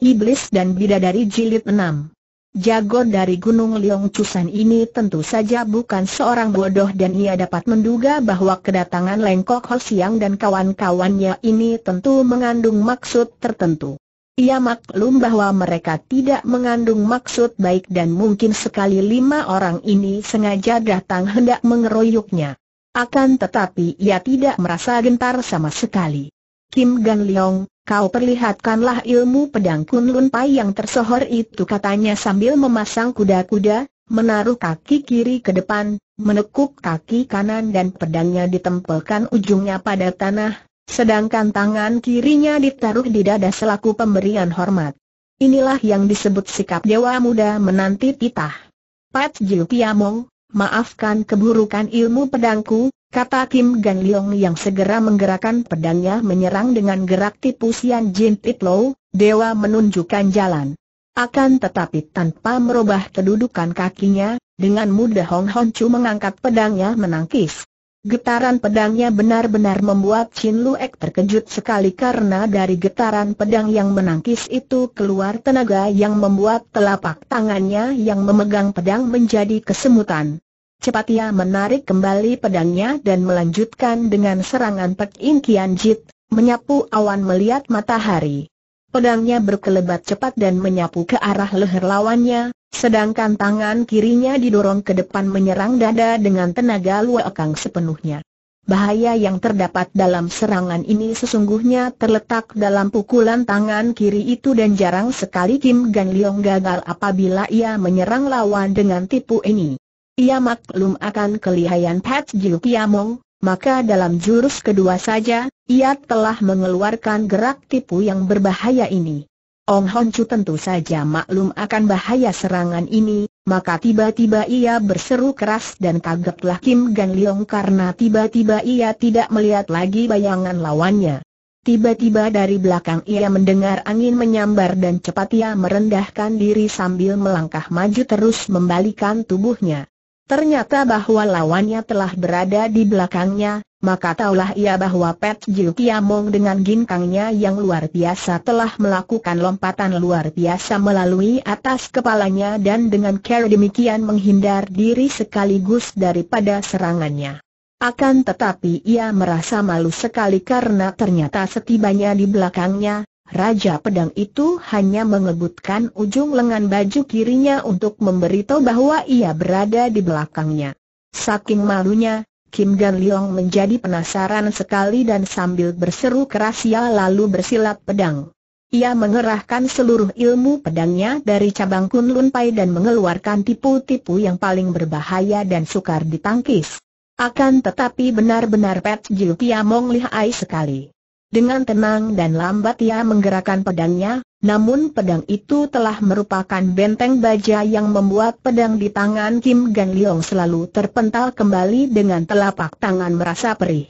Iblis dan Bidadari Jilid enam. Jago dari Gunung Liong Chusan ini tentu saja bukan seorang bodoh dan ia dapat menduga bahwa kedatangan Lengkok Ho Siang dan kawan-kawannya ini tentu mengandung maksud tertentu. Ia maklum bahwa mereka tidak mengandung maksud baik dan mungkin sekali lima orang ini sengaja datang hendak mengeroyoknya. Akan tetapi ia tidak merasa gentar sama sekali. Kim Gan Leong, kau perlihatkanlah ilmu pedang Kunlun Pai yang tersohor itu katanya sambil memasang kuda-kuda, menaruh kaki kiri ke depan, menekuk kaki kanan dan pedangnya ditempelkan ujungnya pada tanah, sedangkan tangan kirinya ditaruh di dada selaku pemberian hormat. Inilah yang disebut sikap dewa muda menanti titah. Pat Jiu Piamong, maafkan keburukan ilmu pedangku, kata Kim Gan Leong yang segera menggerakkan pedangnya menyerang dengan gerak tipu Sian Jin Pit Dewa menunjukkan jalan. Akan tetapi tanpa merubah kedudukan kakinya, dengan mudah Hong Hon Chu mengangkat pedangnya menangkis. Getaran pedangnya benar-benar membuat Chin Luek terkejut sekali karena dari getaran pedang yang menangkis itu keluar tenaga yang membuat telapak tangannya yang memegang pedang menjadi kesemutan. Cepat ia menarik kembali pedangnya dan melanjutkan dengan serangan Pek In Kian Jit, menyapu awan melihat matahari. Pedangnya berkelebat cepat dan menyapu ke arah leher lawannya, sedangkan tangan kirinya didorong ke depan menyerang dada dengan tenaga luakang sepenuhnya. Bahaya yang terdapat dalam serangan ini sesungguhnya terletak dalam pukulan tangan kiri itu dan jarang sekali Kim Gan Leong gagal apabila ia menyerang lawan dengan tipu ini ia maklum akan kelihayan Pat Jiu Piamong, maka dalam jurus kedua saja, ia telah mengeluarkan gerak tipu yang berbahaya ini. Ong Hon tentu saja maklum akan bahaya serangan ini, maka tiba-tiba ia berseru keras dan kagetlah Kim Gan Leong karena tiba-tiba ia tidak melihat lagi bayangan lawannya. Tiba-tiba dari belakang ia mendengar angin menyambar dan cepat ia merendahkan diri sambil melangkah maju terus membalikan tubuhnya. Ternyata bahwa lawannya telah berada di belakangnya, maka taulah ia bahwa Pet Jiu Kiamong dengan ginkangnya yang luar biasa telah melakukan lompatan luar biasa melalui atas kepalanya dan dengan care demikian menghindar diri sekaligus daripada serangannya. Akan tetapi ia merasa malu sekali karena ternyata setibanya di belakangnya, Raja Pedang itu hanya mengebutkan ujung lengan baju kirinya untuk memberitahu bahwa ia berada di belakangnya. Saking malunya, Kim Gan Leong menjadi penasaran sekali dan sambil berseru keras ia lalu bersilat pedang. Ia mengerahkan seluruh ilmu pedangnya dari cabang Kun Lun Pai dan mengeluarkan tipu-tipu yang paling berbahaya dan sukar ditangkis. Akan tetapi benar-benar Pet Jiu Tiamong lihai sekali. Dengan tenang dan lambat ia menggerakkan pedangnya, namun pedang itu telah merupakan benteng baja yang membuat pedang di tangan Kim Gan Leong selalu terpental kembali dengan telapak tangan merasa perih.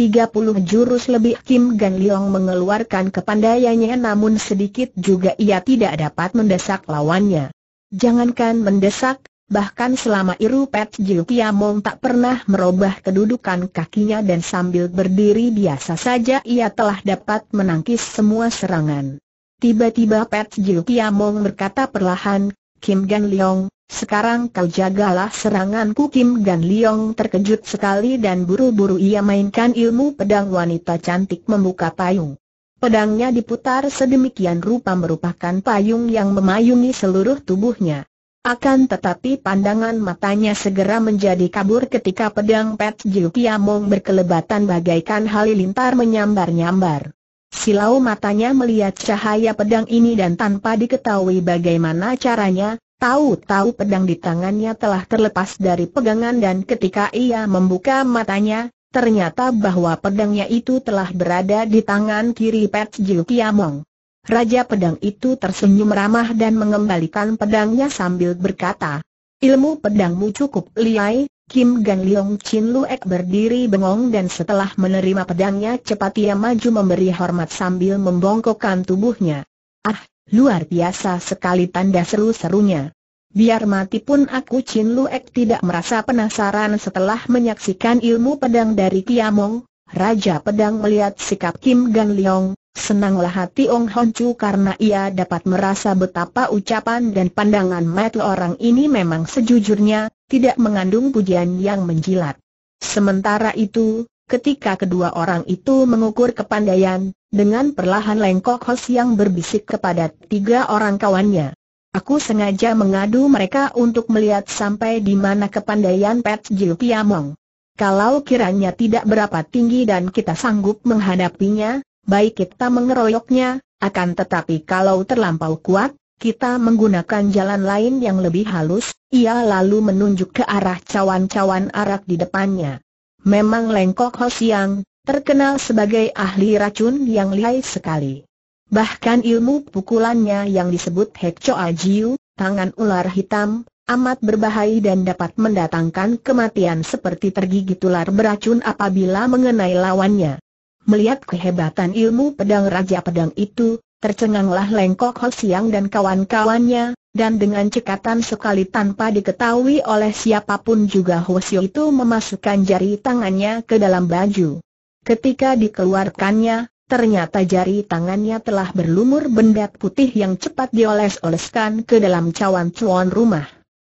30 jurus lebih Kim Gan Leong mengeluarkan kepandaiannya namun sedikit juga ia tidak dapat mendesak lawannya. Jangankan mendesak, Bahkan selama Iru Pet Jiu Kiamong tak pernah merubah kedudukan kakinya dan sambil berdiri biasa saja ia telah dapat menangkis semua serangan. Tiba-tiba Pet Jiu Kiamong berkata perlahan, Kim Gan Leong, sekarang kau jagalah seranganku Kim Gan Leong terkejut sekali dan buru-buru ia mainkan ilmu pedang wanita cantik membuka payung. Pedangnya diputar sedemikian rupa merupakan payung yang memayungi seluruh tubuhnya. Akan tetapi pandangan matanya segera menjadi kabur ketika pedang Pet Jiu Kiamong berkelebatan bagaikan halilintar menyambar-nyambar. Silau matanya melihat cahaya pedang ini dan tanpa diketahui bagaimana caranya, tahu-tahu pedang di tangannya telah terlepas dari pegangan dan ketika ia membuka matanya, ternyata bahwa pedangnya itu telah berada di tangan kiri Pet Jiu Kiamong. Raja pedang itu tersenyum ramah dan mengembalikan pedangnya sambil berkata, Ilmu pedangmu cukup liai, Kim Gan Leong Chin Luek berdiri bengong dan setelah menerima pedangnya cepat ia maju memberi hormat sambil membongkokkan tubuhnya. Ah, luar biasa sekali tanda seru-serunya. Biar mati pun aku Chin Luek tidak merasa penasaran setelah menyaksikan ilmu pedang dari Kiamong. Raja Pedang melihat sikap Kim Gan Leong, Senanglah hati Ong Hon karena ia dapat merasa betapa ucapan dan pandangan mata orang ini memang sejujurnya, tidak mengandung pujian yang menjilat. Sementara itu, ketika kedua orang itu mengukur kepandaian, dengan perlahan lengkok Hos yang berbisik kepada tiga orang kawannya. Aku sengaja mengadu mereka untuk melihat sampai di mana kepandaian Pat Jiu Piamong. Kalau kiranya tidak berapa tinggi dan kita sanggup menghadapinya, baik kita mengeroyoknya, akan tetapi kalau terlampau kuat, kita menggunakan jalan lain yang lebih halus, ia lalu menunjuk ke arah cawan-cawan arak di depannya. Memang Lengkok Hosiang terkenal sebagai ahli racun yang lihai sekali. Bahkan ilmu pukulannya yang disebut Hek Choa tangan ular hitam, amat berbahaya dan dapat mendatangkan kematian seperti tergigit ular beracun apabila mengenai lawannya. Melihat kehebatan ilmu pedang Raja Pedang itu, tercenganglah Lengkok Ho Siang dan kawan-kawannya, dan dengan cekatan sekali tanpa diketahui oleh siapapun juga Ho Siu itu memasukkan jari tangannya ke dalam baju. Ketika dikeluarkannya, ternyata jari tangannya telah berlumur benda putih yang cepat dioles-oleskan ke dalam cawan cuan rumah.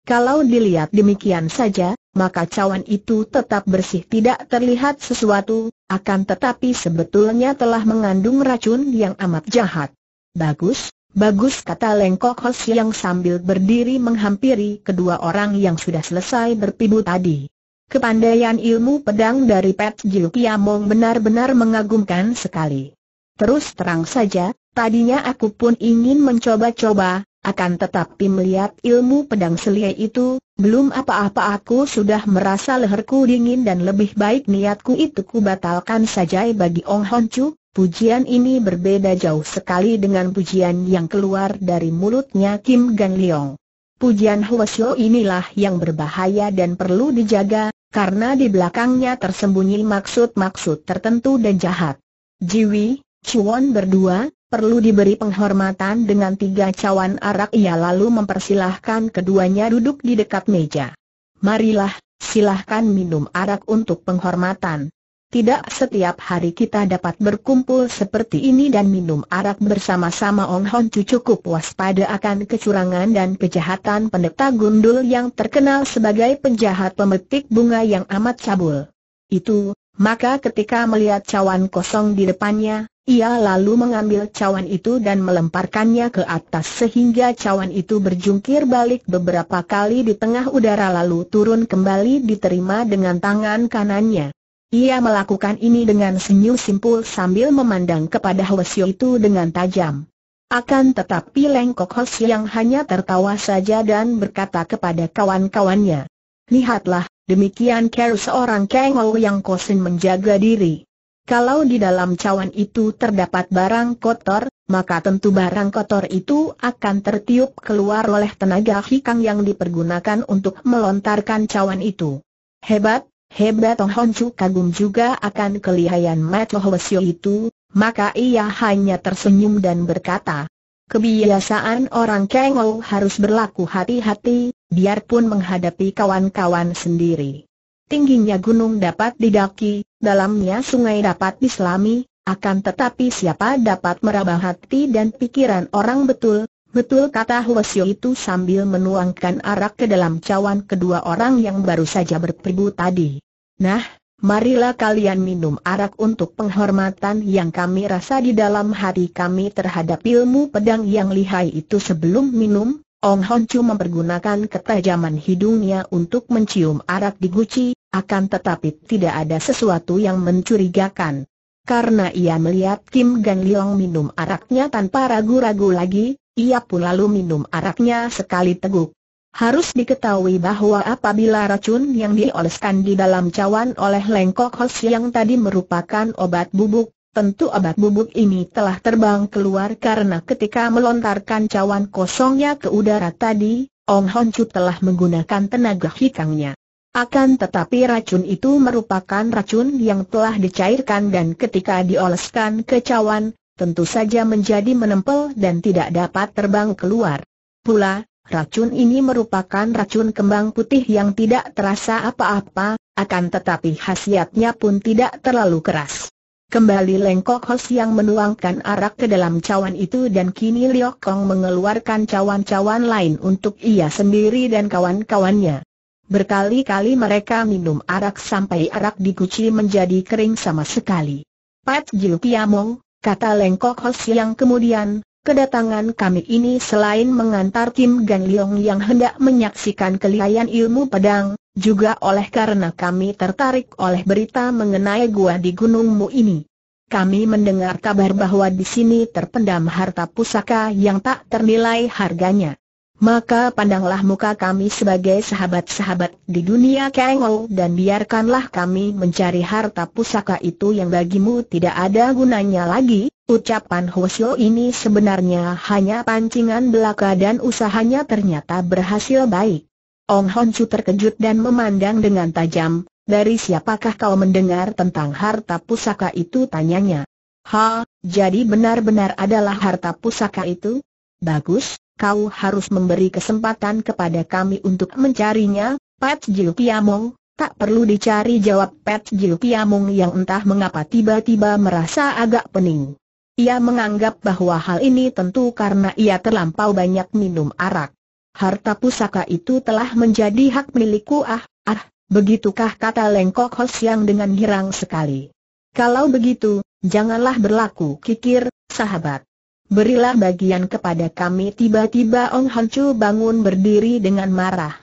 Kalau dilihat demikian saja, maka cawan itu tetap bersih tidak terlihat sesuatu, akan tetapi sebetulnya telah mengandung racun yang amat jahat. Bagus, bagus kata Lengkok Hos yang sambil berdiri menghampiri kedua orang yang sudah selesai berpibu tadi. Kepandaian ilmu pedang dari Pet Jiu Kiamong benar-benar mengagumkan sekali. Terus terang saja, tadinya aku pun ingin mencoba-coba, akan tetapi melihat ilmu pedang selia itu, belum apa-apa aku sudah merasa leherku dingin dan lebih baik niatku itu ku batalkan saja bagi Ong Hon Pujian ini berbeda jauh sekali dengan pujian yang keluar dari mulutnya Kim Gan Leong. Pujian Huasyo inilah yang berbahaya dan perlu dijaga, karena di belakangnya tersembunyi maksud-maksud tertentu dan jahat. Jiwi, Chuan berdua, perlu diberi penghormatan dengan tiga cawan arak ia lalu mempersilahkan keduanya duduk di dekat meja. Marilah, silahkan minum arak untuk penghormatan. Tidak setiap hari kita dapat berkumpul seperti ini dan minum arak bersama-sama Ong Hon Chu cukup waspada akan kecurangan dan kejahatan pendeta gundul yang terkenal sebagai penjahat pemetik bunga yang amat cabul. Itu, maka ketika melihat cawan kosong di depannya, ia lalu mengambil cawan itu dan melemparkannya ke atas sehingga cawan itu berjungkir balik beberapa kali di tengah udara lalu turun kembali diterima dengan tangan kanannya. Ia melakukan ini dengan senyum simpul sambil memandang kepada Hwasyo itu dengan tajam. Akan tetapi Lengkok Hos yang hanya tertawa saja dan berkata kepada kawan-kawannya. Lihatlah, demikian care seorang Kang yang kosin menjaga diri. Kalau di dalam cawan itu terdapat barang kotor, maka tentu barang kotor itu akan tertiup keluar oleh tenaga hikang yang dipergunakan untuk melontarkan cawan itu. Hebat, hebat Tong Hon kagum juga akan kelihayan Mat Hwasyo itu, maka ia hanya tersenyum dan berkata, Kebiasaan orang Kengou harus berlaku hati-hati, biarpun menghadapi kawan-kawan sendiri tingginya gunung dapat didaki, dalamnya sungai dapat diselami, akan tetapi siapa dapat meraba hati dan pikiran orang betul, betul kata Huasio itu sambil menuangkan arak ke dalam cawan kedua orang yang baru saja berpribu tadi. Nah, marilah kalian minum arak untuk penghormatan yang kami rasa di dalam hati kami terhadap ilmu pedang yang lihai itu sebelum minum, Ong Hon mempergunakan ketajaman hidungnya untuk mencium arak di guci, akan tetapi tidak ada sesuatu yang mencurigakan. Karena ia melihat Kim Gan Leong minum araknya tanpa ragu-ragu lagi, ia pun lalu minum araknya sekali teguk. Harus diketahui bahwa apabila racun yang dioleskan di dalam cawan oleh lengkok hos yang tadi merupakan obat bubuk, tentu obat bubuk ini telah terbang keluar karena ketika melontarkan cawan kosongnya ke udara tadi, Ong Hon Chu telah menggunakan tenaga hikangnya. Akan tetapi racun itu merupakan racun yang telah dicairkan dan ketika dioleskan ke cawan, tentu saja menjadi menempel dan tidak dapat terbang keluar. Pula, racun ini merupakan racun kembang putih yang tidak terasa apa-apa, akan tetapi khasiatnya pun tidak terlalu keras. Kembali Lengkok Hos yang menuangkan arak ke dalam cawan itu dan kini Liokong mengeluarkan cawan-cawan lain untuk ia sendiri dan kawan-kawannya. Berkali-kali mereka minum arak sampai arak dikuci menjadi kering sama sekali. Pat Jiu Piamong, kata Lengkok Hos yang kemudian, kedatangan kami ini selain mengantar Kim Gan Leong yang hendak menyaksikan kelihayan ilmu pedang, juga oleh karena kami tertarik oleh berita mengenai gua di gunungmu ini. Kami mendengar kabar bahwa di sini terpendam harta pusaka yang tak ternilai harganya maka pandanglah muka kami sebagai sahabat-sahabat di dunia Kengol dan biarkanlah kami mencari harta pusaka itu yang bagimu tidak ada gunanya lagi. Ucapan Hosio ini sebenarnya hanya pancingan belaka dan usahanya ternyata berhasil baik. Ong Hon terkejut dan memandang dengan tajam, dari siapakah kau mendengar tentang harta pusaka itu tanyanya. Ha, jadi benar-benar adalah harta pusaka itu? Bagus, kau harus memberi kesempatan kepada kami untuk mencarinya, Pat Jiu Piamong, tak perlu dicari jawab Pat Jiu Piamong yang entah mengapa tiba-tiba merasa agak pening. Ia menganggap bahwa hal ini tentu karena ia terlampau banyak minum arak. Harta pusaka itu telah menjadi hak milikku ah, ah, begitukah kata Lengkok Hos yang dengan girang sekali. Kalau begitu, janganlah berlaku kikir, sahabat berilah bagian kepada kami tiba-tiba Ong Han Chu bangun berdiri dengan marah.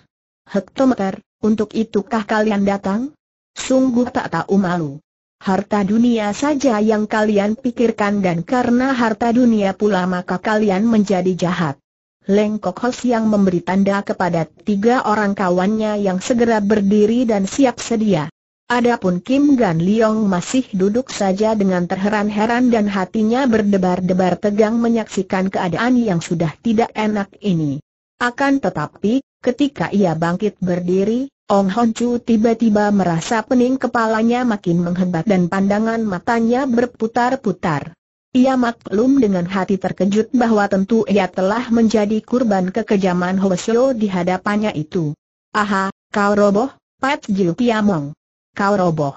Hektometer, untuk itukah kalian datang? Sungguh tak tahu malu. Harta dunia saja yang kalian pikirkan dan karena harta dunia pula maka kalian menjadi jahat. Leng Kok Hos yang memberi tanda kepada tiga orang kawannya yang segera berdiri dan siap sedia. Adapun Kim Gan Liong masih duduk saja dengan terheran-heran dan hatinya berdebar-debar tegang menyaksikan keadaan yang sudah tidak enak ini. Akan tetapi, ketika ia bangkit berdiri, Ong Hon Chu tiba-tiba merasa pening kepalanya makin menghebat dan pandangan matanya berputar-putar. Ia maklum dengan hati terkejut bahwa tentu ia telah menjadi kurban kekejaman Hwasyo di hadapannya itu. Aha, kau roboh, Pat Jiu Piamong kau roboh.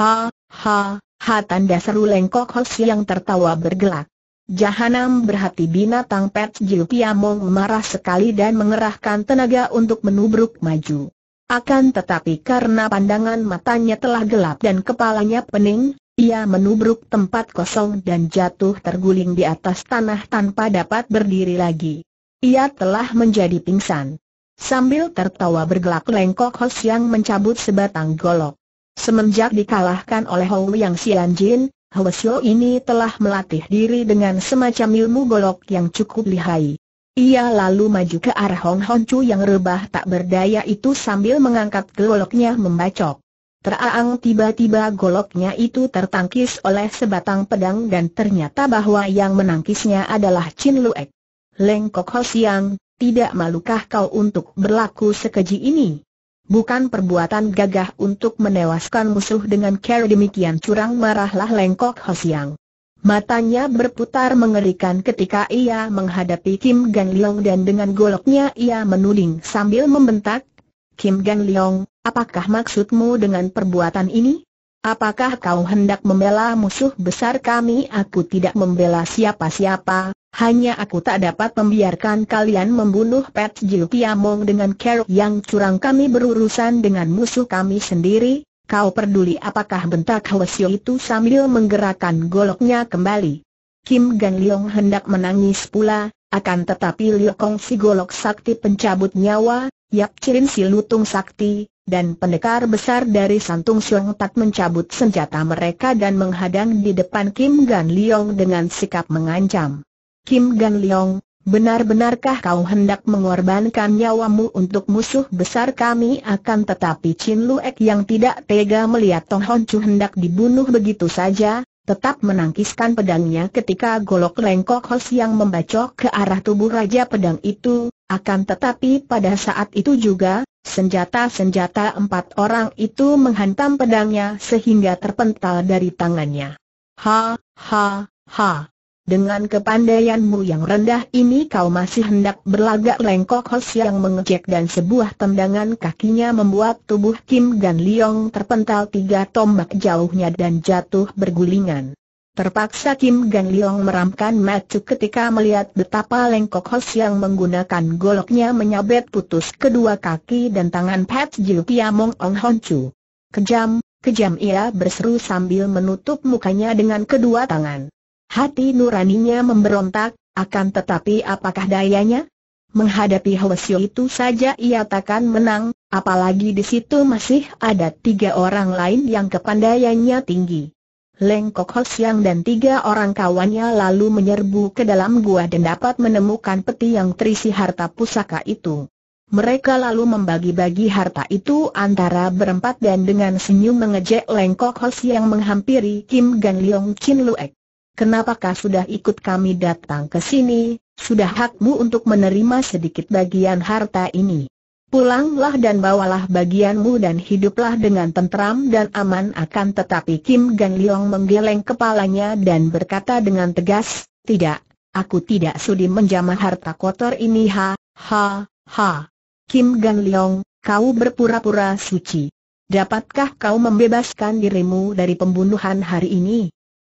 Ha, ha, ha tanda seru lengkok Hos yang tertawa bergelak. Jahanam berhati binatang Pet Jiu Piamong marah sekali dan mengerahkan tenaga untuk menubruk maju. Akan tetapi karena pandangan matanya telah gelap dan kepalanya pening, ia menubruk tempat kosong dan jatuh terguling di atas tanah tanpa dapat berdiri lagi. Ia telah menjadi pingsan. Sambil tertawa bergelak lengkok Hos yang mencabut sebatang golok. Semenjak dikalahkan oleh Hou Yang Jin, Hou Xiu ini telah melatih diri dengan semacam ilmu golok yang cukup lihai. Ia lalu maju ke arah Hong Hon Chu yang rebah tak berdaya itu sambil mengangkat goloknya membacok. Teraang tiba-tiba goloknya itu tertangkis oleh sebatang pedang dan ternyata bahwa yang menangkisnya adalah Chin Lu Luek. Lengkok Ho Siang, tidak malukah kau untuk berlaku sekeji ini? bukan perbuatan gagah untuk menewaskan musuh dengan cara demikian curang marahlah Lengkok Hosiang. Matanya berputar mengerikan ketika ia menghadapi Kim gang Leong dan dengan goloknya ia menuding sambil membentak, Kim gang Leong, apakah maksudmu dengan perbuatan ini? Apakah kau hendak membela musuh besar kami? Aku tidak membela siapa-siapa, hanya aku tak dapat membiarkan kalian membunuh Pet Jiu Tiamong dengan cara yang curang kami berurusan dengan musuh kami sendiri, kau peduli apakah bentak Hwasyo itu sambil menggerakkan goloknya kembali. Kim Gan Leong hendak menangis pula, akan tetapi Liu Kong si golok sakti pencabut nyawa, Yap Chirin si lutung sakti, dan pendekar besar dari Santung Siong Tak mencabut senjata mereka dan menghadang di depan Kim Gan Leong dengan sikap mengancam. Kim Gan Leong, benar-benarkah kau hendak mengorbankan nyawamu untuk musuh besar kami akan tetapi Chin Luek yang tidak tega melihat Tong Hon Chu hendak dibunuh begitu saja, tetap menangkiskan pedangnya ketika golok lengkok hos yang membacok ke arah tubuh Raja Pedang itu, akan tetapi pada saat itu juga, senjata-senjata empat orang itu menghantam pedangnya sehingga terpental dari tangannya. Ha, ha, ha. Dengan kepandaianmu yang rendah ini kau masih hendak berlagak lengkok Hos yang mengejek dan sebuah tendangan kakinya membuat tubuh Kim Gan Liong terpental tiga tombak jauhnya dan jatuh bergulingan. Terpaksa Kim Gan Liong meramkan macu ketika melihat betapa lengkok Hos yang menggunakan goloknya menyabet putus kedua kaki dan tangan Pat Jiu Piamong Ong Hon Chu. Kejam, kejam ia berseru sambil menutup mukanya dengan kedua tangan. Hati nuraninya memberontak, akan tetapi apakah dayanya? Menghadapi Hwasyo itu saja ia takkan menang, apalagi di situ masih ada tiga orang lain yang kepandaiannya tinggi. Lengkok Kok Ho dan tiga orang kawannya lalu menyerbu ke dalam gua dan dapat menemukan peti yang terisi harta pusaka itu. Mereka lalu membagi-bagi harta itu antara berempat dan dengan senyum mengejek Lengkok Kok Ho menghampiri Kim Gan Leong Chin Luek kenapakah sudah ikut kami datang ke sini, sudah hakmu untuk menerima sedikit bagian harta ini. Pulanglah dan bawalah bagianmu dan hiduplah dengan tentram dan aman akan tetapi Kim Gan Leong menggeleng kepalanya dan berkata dengan tegas, tidak, aku tidak sudi menjamah harta kotor ini ha, ha, ha. Kim Gan Leong, kau berpura-pura suci. Dapatkah kau membebaskan dirimu dari pembunuhan hari ini?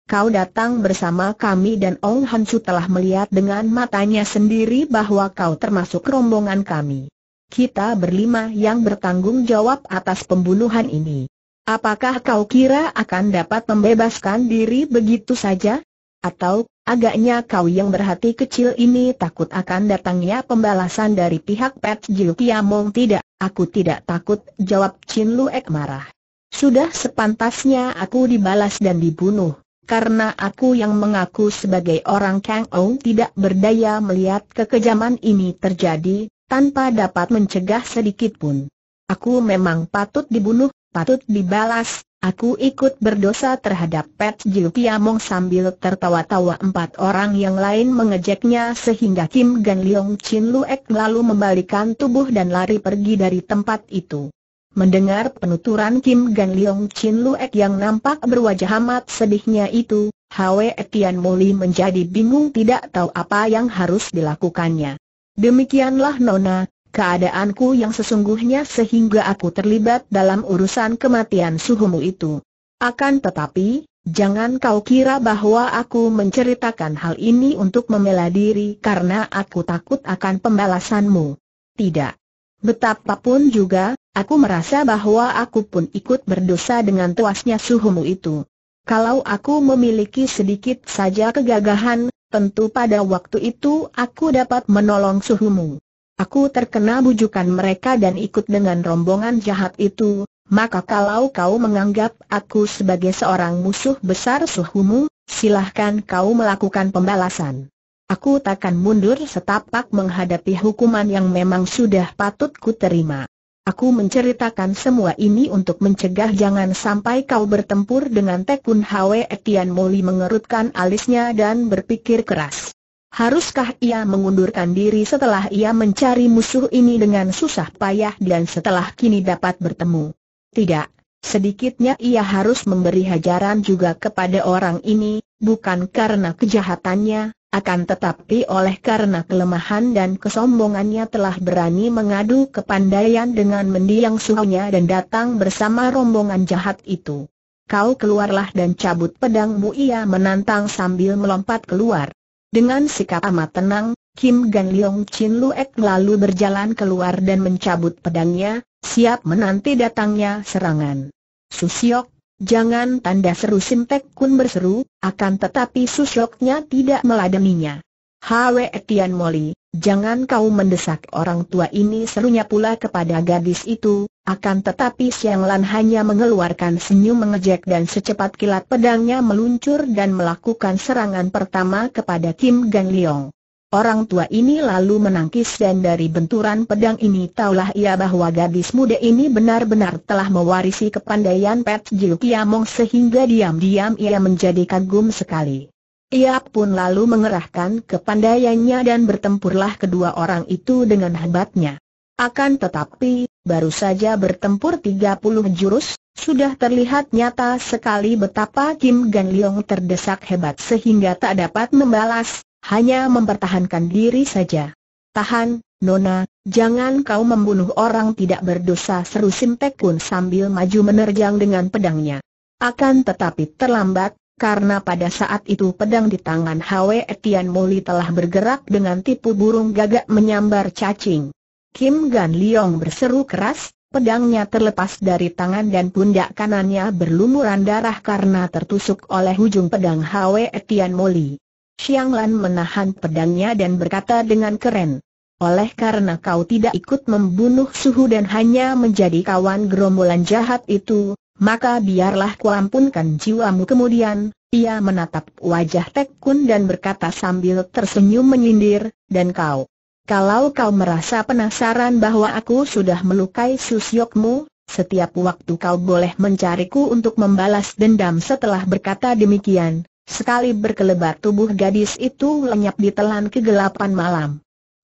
kau datang bersama kami dan Ong Han Su telah melihat dengan matanya sendiri bahwa kau termasuk rombongan kami. Kita berlima yang bertanggung jawab atas pembunuhan ini. Apakah kau kira akan dapat membebaskan diri begitu saja? Atau, agaknya kau yang berhati kecil ini takut akan datangnya pembalasan dari pihak Pet Jiu Kiamong tidak, aku tidak takut, jawab Chin Lu Ek marah. Sudah sepantasnya aku dibalas dan dibunuh karena aku yang mengaku sebagai orang Kang Ou tidak berdaya melihat kekejaman ini terjadi, tanpa dapat mencegah sedikitpun. Aku memang patut dibunuh, patut dibalas, aku ikut berdosa terhadap Pet Jiu sambil tertawa-tawa empat orang yang lain mengejeknya sehingga Kim Gan Leong Chin Luek lalu membalikan tubuh dan lari pergi dari tempat itu. Mendengar penuturan Kim Gan Leong Chin Luek yang nampak berwajah amat sedihnya itu, Hwe Tian Moli menjadi bingung tidak tahu apa yang harus dilakukannya. Demikianlah Nona, keadaanku yang sesungguhnya sehingga aku terlibat dalam urusan kematian suhumu itu. Akan tetapi, jangan kau kira bahwa aku menceritakan hal ini untuk membela diri karena aku takut akan pembalasanmu. Tidak. Betapapun juga, Aku merasa bahwa aku pun ikut berdosa dengan tuasnya suhumu itu. Kalau aku memiliki sedikit saja kegagahan, tentu pada waktu itu aku dapat menolong suhumu. Aku terkena bujukan mereka dan ikut dengan rombongan jahat itu, maka kalau kau menganggap aku sebagai seorang musuh besar suhumu, silahkan kau melakukan pembalasan. Aku takkan mundur setapak menghadapi hukuman yang memang sudah patut ku terima. Aku menceritakan semua ini untuk mencegah jangan sampai kau bertempur dengan Tekun Hwe Etian Moli mengerutkan alisnya dan berpikir keras. Haruskah ia mengundurkan diri setelah ia mencari musuh ini dengan susah payah dan setelah kini dapat bertemu? Tidak, sedikitnya ia harus memberi hajaran juga kepada orang ini, bukan karena kejahatannya, akan tetapi oleh karena kelemahan dan kesombongannya telah berani mengadu kepandaian dengan mendiang suhunya dan datang bersama rombongan jahat itu. Kau keluarlah dan cabut pedangmu ia menantang sambil melompat keluar. Dengan sikap amat tenang, Kim Gan Leong Chin Luek lalu berjalan keluar dan mencabut pedangnya, siap menanti datangnya serangan. Susiok, Jangan tanda seru Simpek Kun berseru, akan tetapi susyoknya tidak meladeninya. Hwe Tian Moli, jangan kau mendesak orang tua ini serunya pula kepada gadis itu, akan tetapi Siang Lan hanya mengeluarkan senyum mengejek dan secepat kilat pedangnya meluncur dan melakukan serangan pertama kepada Kim Gang Leong. Orang tua ini lalu menangkis dan dari benturan pedang ini taulah ia bahwa gadis muda ini benar-benar telah mewarisi kepandaian Pet Jiu Kiamong sehingga diam-diam ia menjadi kagum sekali. Ia pun lalu mengerahkan kepandaiannya dan bertempurlah kedua orang itu dengan hebatnya. Akan tetapi, baru saja bertempur 30 jurus, sudah terlihat nyata sekali betapa Kim Gan Leong terdesak hebat sehingga tak dapat membalas, hanya mempertahankan diri saja. Tahan, Nona, jangan kau membunuh orang tidak berdosa seru Simtek pun sambil maju menerjang dengan pedangnya. Akan tetapi terlambat, karena pada saat itu pedang di tangan Hwe Etian Moli telah bergerak dengan tipu burung gagak menyambar cacing. Kim Gan Liong berseru keras, pedangnya terlepas dari tangan dan pundak kanannya berlumuran darah karena tertusuk oleh ujung pedang Hwe Etian Moli. Xiang Lan menahan pedangnya dan berkata dengan keren. Oleh karena kau tidak ikut membunuh suhu dan hanya menjadi kawan gerombolan jahat itu, maka biarlah kuampunkan jiwamu kemudian, ia menatap wajah Tek Kun dan berkata sambil tersenyum menyindir, dan kau. Kalau kau merasa penasaran bahwa aku sudah melukai susyokmu, setiap waktu kau boleh mencariku untuk membalas dendam setelah berkata demikian. Sekali berkelebat tubuh gadis itu lenyap ditelan kegelapan malam.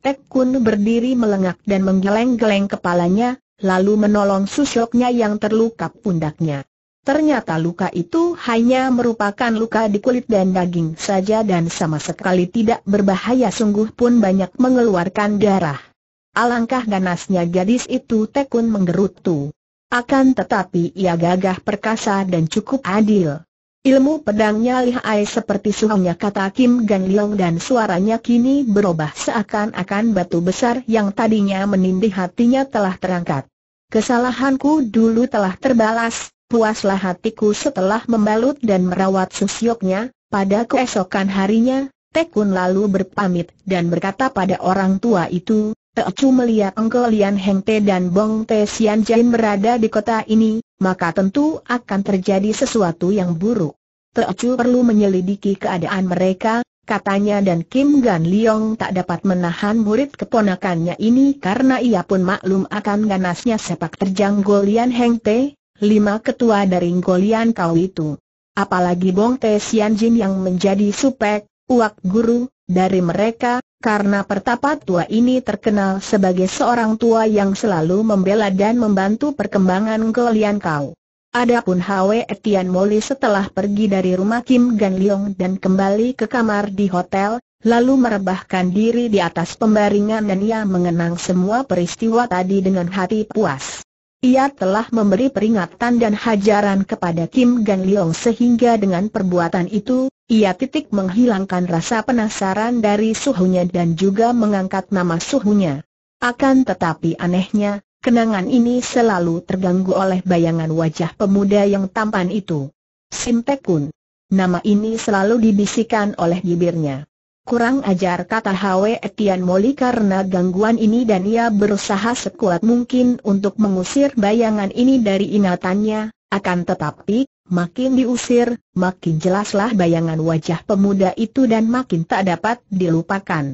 Tek Kun berdiri melengak dan menggeleng-geleng kepalanya, lalu menolong susoknya yang terluka pundaknya. Ternyata luka itu hanya merupakan luka di kulit dan daging saja dan sama sekali tidak berbahaya sungguh pun banyak mengeluarkan darah. Alangkah ganasnya gadis itu tekun menggerutu. Akan tetapi ia gagah perkasa dan cukup adil. Ilmu pedangnya lihai seperti suhunya kata Kim Gan Leong dan suaranya kini berubah seakan-akan batu besar yang tadinya menindih hatinya telah terangkat. Kesalahanku dulu telah terbalas, puaslah hatiku setelah membalut dan merawat susyoknya, pada keesokan harinya, Tekun lalu berpamit dan berkata pada orang tua itu, Teocu melihat engkau Lian Heng Te dan Bong Te Sian Jain berada di kota ini, maka tentu akan terjadi sesuatu yang buruk. Teocu perlu menyelidiki keadaan mereka, katanya dan Kim Gan Leong tak dapat menahan murid keponakannya ini karena ia pun maklum akan ganasnya sepak terjang Golian Heng Te, lima ketua dari Golian Kau itu. Apalagi Bong Te Sian Jin yang menjadi supek, uak guru, dari mereka, karena pertapa tua ini terkenal sebagai seorang tua yang selalu membela dan membantu perkembangan Golian Kau. Adapun Hwe Etian Moli setelah pergi dari rumah Kim Gan Leong dan kembali ke kamar di hotel, lalu merebahkan diri di atas pembaringan dan ia mengenang semua peristiwa tadi dengan hati puas. Ia telah memberi peringatan dan hajaran kepada Kim Gan Leong sehingga dengan perbuatan itu, ia titik menghilangkan rasa penasaran dari suhunya dan juga mengangkat nama suhunya. Akan tetapi anehnya, kenangan ini selalu terganggu oleh bayangan wajah pemuda yang tampan itu. Simtekun. Nama ini selalu dibisikkan oleh bibirnya. Kurang ajar kata Hwe Etian Moli karena gangguan ini dan ia berusaha sekuat mungkin untuk mengusir bayangan ini dari ingatannya, akan tetapi, Makin diusir, makin jelaslah bayangan wajah pemuda itu dan makin tak dapat dilupakan.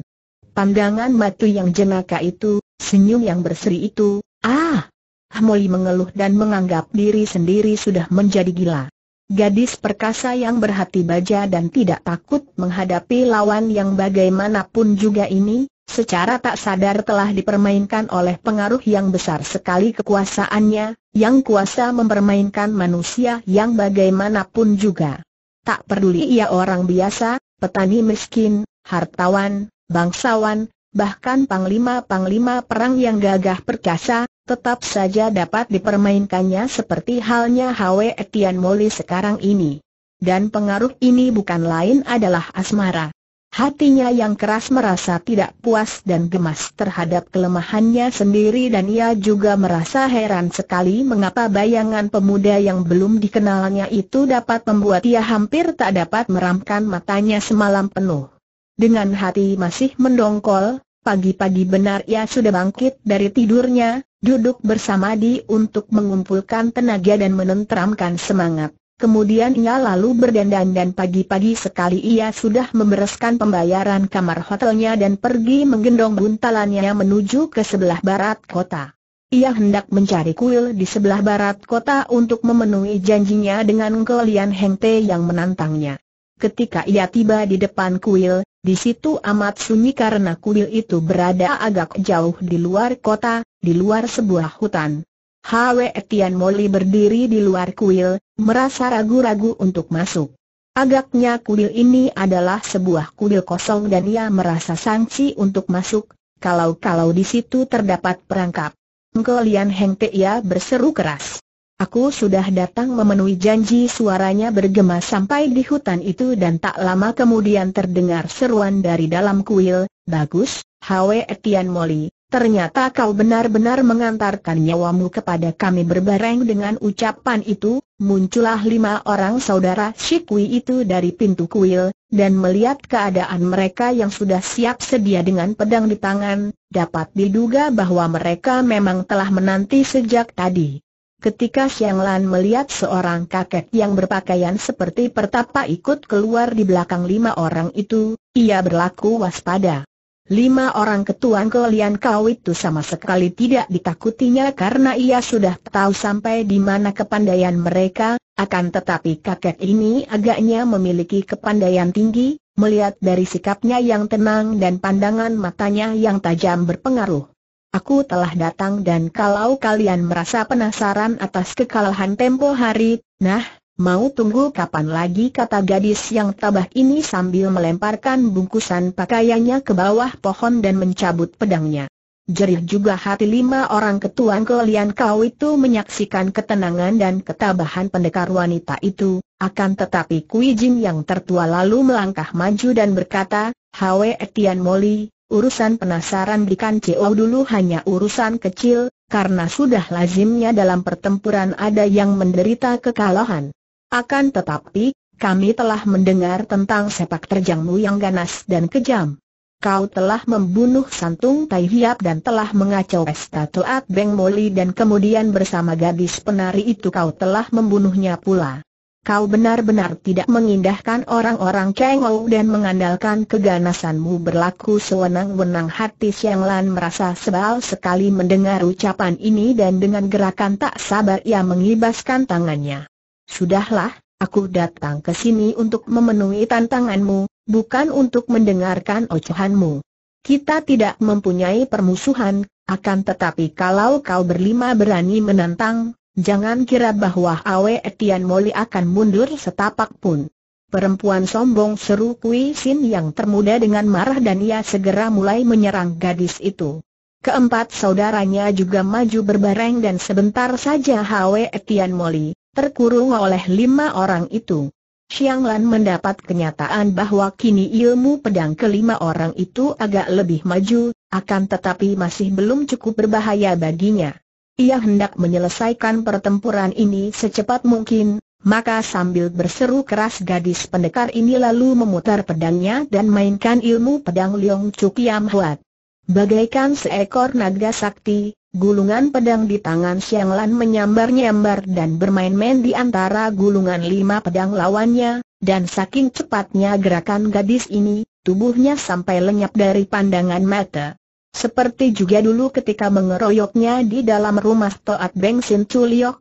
Pandangan matu yang jenaka itu, senyum yang berseri itu, ah! Hamoli mengeluh dan menganggap diri sendiri sudah menjadi gila. Gadis perkasa yang berhati baja dan tidak takut menghadapi lawan yang bagaimanapun juga ini, secara tak sadar telah dipermainkan oleh pengaruh yang besar sekali kekuasaannya, yang kuasa mempermainkan manusia yang bagaimanapun juga. Tak peduli ia orang biasa, petani miskin, hartawan, bangsawan, bahkan panglima-panglima perang yang gagah perkasa, tetap saja dapat dipermainkannya seperti halnya Hwe Etian Moli sekarang ini. Dan pengaruh ini bukan lain adalah asmara. Hatinya yang keras merasa tidak puas dan gemas terhadap kelemahannya sendiri dan ia juga merasa heran sekali mengapa bayangan pemuda yang belum dikenalnya itu dapat membuat ia hampir tak dapat meramkan matanya semalam penuh. Dengan hati masih mendongkol, pagi-pagi benar ia sudah bangkit dari tidurnya, duduk bersama di untuk mengumpulkan tenaga dan menenteramkan semangat. Kemudian ia lalu berdandan dan pagi-pagi sekali ia sudah membereskan pembayaran kamar hotelnya dan pergi menggendong buntalannya menuju ke sebelah barat kota. Ia hendak mencari kuil di sebelah barat kota untuk memenuhi janjinya dengan kelian Hengte yang menantangnya. Ketika ia tiba di depan kuil, di situ amat sunyi karena kuil itu berada agak jauh di luar kota, di luar sebuah hutan. Hwe Etian Moli berdiri di luar kuil, merasa ragu-ragu untuk masuk. Agaknya kuil ini adalah sebuah kuil kosong dan ia merasa sangsi untuk masuk, kalau-kalau di situ terdapat perangkap. Engkau Lian Heng Te ia berseru keras. Aku sudah datang memenuhi janji suaranya bergema sampai di hutan itu dan tak lama kemudian terdengar seruan dari dalam kuil, Bagus, Hwe Etian Moli, ternyata kau benar-benar mengantarkan nyawamu kepada kami berbareng dengan ucapan itu, muncullah lima orang saudara Shikwi itu dari pintu kuil, dan melihat keadaan mereka yang sudah siap sedia dengan pedang di tangan, dapat diduga bahwa mereka memang telah menanti sejak tadi. Ketika Xiang Lan melihat seorang kakek yang berpakaian seperti pertapa ikut keluar di belakang lima orang itu, ia berlaku waspada. Lima orang ketua Lian kau itu sama sekali tidak ditakutinya karena ia sudah tahu sampai di mana kepandaian mereka, akan tetapi kakek ini agaknya memiliki kepandaian tinggi, melihat dari sikapnya yang tenang dan pandangan matanya yang tajam berpengaruh. Aku telah datang dan kalau kalian merasa penasaran atas kekalahan tempo hari, nah, Mau tunggu kapan lagi kata gadis yang tabah ini sambil melemparkan bungkusan pakaiannya ke bawah pohon dan mencabut pedangnya. Jerih juga hati lima orang ketuan kelian kau itu menyaksikan ketenangan dan ketabahan pendekar wanita itu, akan tetapi Kui Jin yang tertua lalu melangkah maju dan berkata, Hwe Etian Moli, urusan penasaran di Kancio dulu hanya urusan kecil, karena sudah lazimnya dalam pertempuran ada yang menderita kekalahan. Akan tetapi, kami telah mendengar tentang sepak terjangmu yang ganas dan kejam. Kau telah membunuh Santung Tai Hiap dan telah mengacau pesta Toat Beng Moli dan kemudian bersama gadis penari itu kau telah membunuhnya pula. Kau benar-benar tidak mengindahkan orang-orang Kengou dan mengandalkan keganasanmu berlaku sewenang-wenang hati Siang Lan merasa sebal sekali mendengar ucapan ini dan dengan gerakan tak sabar ia mengibaskan tangannya. Sudahlah, aku datang ke sini untuk memenuhi tantanganmu, bukan untuk mendengarkan ocehanmu. Kita tidak mempunyai permusuhan, akan tetapi kalau kau berlima berani menantang, jangan kira bahwa Awe Etian Moli akan mundur setapak pun. Perempuan sombong seru Kui Sin yang termuda dengan marah dan ia segera mulai menyerang gadis itu. Keempat saudaranya juga maju berbareng dan sebentar saja Hwe Etian Moli, terkurung oleh lima orang itu. Xiang Lan mendapat kenyataan bahwa kini ilmu pedang kelima orang itu agak lebih maju, akan tetapi masih belum cukup berbahaya baginya. Ia hendak menyelesaikan pertempuran ini secepat mungkin, maka sambil berseru keras gadis pendekar ini lalu memutar pedangnya dan mainkan ilmu pedang Liong Chu Kiam Huat. Bagaikan seekor naga sakti, Gulungan pedang di tangan Xiang Lan menyambar-nyambar dan bermain-main di antara gulungan lima pedang lawannya, dan saking cepatnya gerakan gadis ini, tubuhnya sampai lenyap dari pandangan mata. Seperti juga dulu ketika mengeroyoknya di dalam rumah Toat Beng Sin Chu Liok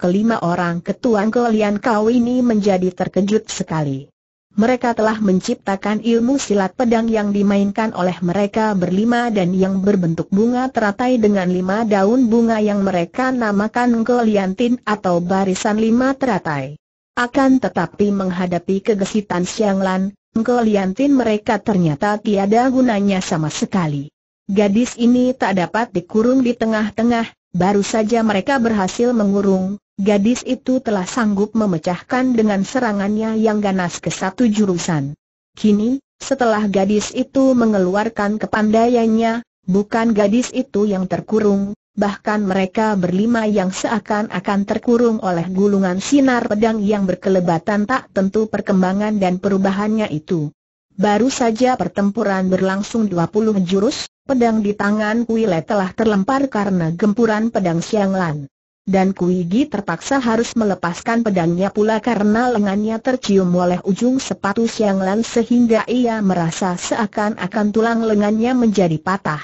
kelima orang ketuan kolian kau ini menjadi terkejut sekali. Mereka telah menciptakan ilmu silat pedang yang dimainkan oleh mereka berlima dan yang berbentuk bunga teratai dengan lima daun bunga yang mereka namakan goliantin atau barisan lima teratai. Akan tetapi menghadapi kegesitan Xianglan, goliantin mereka ternyata tiada gunanya sama sekali. Gadis ini tak dapat dikurung di tengah-tengah, baru saja mereka berhasil mengurung, gadis itu telah sanggup memecahkan dengan serangannya yang ganas ke satu jurusan. Kini, setelah gadis itu mengeluarkan kepandaiannya, bukan gadis itu yang terkurung, bahkan mereka berlima yang seakan-akan terkurung oleh gulungan sinar pedang yang berkelebatan tak tentu perkembangan dan perubahannya itu. Baru saja pertempuran berlangsung 20 jurus, pedang di tangan Kuile telah terlempar karena gempuran pedang Siang Lan dan Kuigi terpaksa harus melepaskan pedangnya pula karena lengannya tercium oleh ujung sepatu Siang Lan sehingga ia merasa seakan-akan tulang lengannya menjadi patah.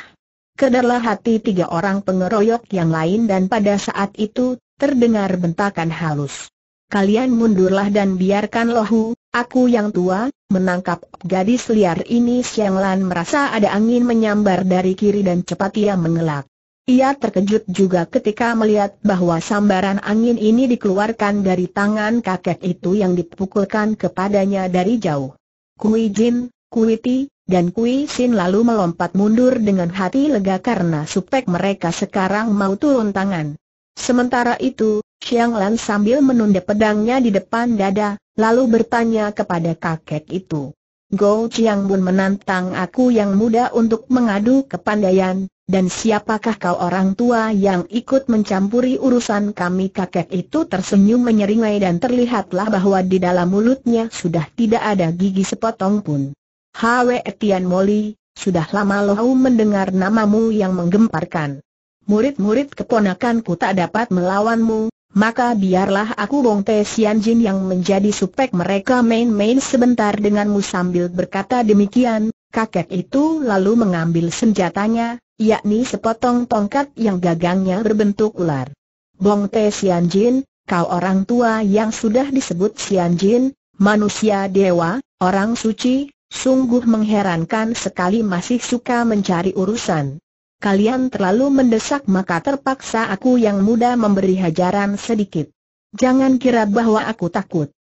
Kedarlah hati tiga orang pengeroyok yang lain dan pada saat itu, terdengar bentakan halus. Kalian mundurlah dan biarkan lohu, aku yang tua, menangkap gadis liar ini Siang Lan merasa ada angin menyambar dari kiri dan cepat ia mengelak. Ia terkejut juga ketika melihat bahwa sambaran angin ini dikeluarkan dari tangan kakek itu yang dipukulkan kepadanya dari jauh. Kui Jin, Kui Ti, dan Kui Sin lalu melompat mundur dengan hati lega karena supek mereka sekarang mau turun tangan. Sementara itu, Xiang Lan sambil menunda pedangnya di depan dada, lalu bertanya kepada kakek itu. Go Chiang Bun menantang aku yang muda untuk mengadu kepandaian, dan siapakah kau orang tua yang ikut mencampuri urusan kami kakek itu tersenyum menyeringai dan terlihatlah bahwa di dalam mulutnya sudah tidak ada gigi sepotong pun. Hwe Etian Moli, sudah lama lohu mendengar namamu yang menggemparkan. Murid-murid keponakanku tak dapat melawanmu, maka biarlah aku Bong Te Sian Jin yang menjadi supek mereka main-main sebentar denganmu sambil berkata demikian, kakek itu lalu mengambil senjatanya, yakni sepotong tongkat yang gagangnya berbentuk ular. Bong Te Sian Jin, kau orang tua yang sudah disebut Sian Jin, manusia dewa, orang suci, sungguh mengherankan sekali masih suka mencari urusan. Kalian terlalu mendesak maka terpaksa aku yang muda memberi hajaran sedikit. Jangan kira bahwa aku takut.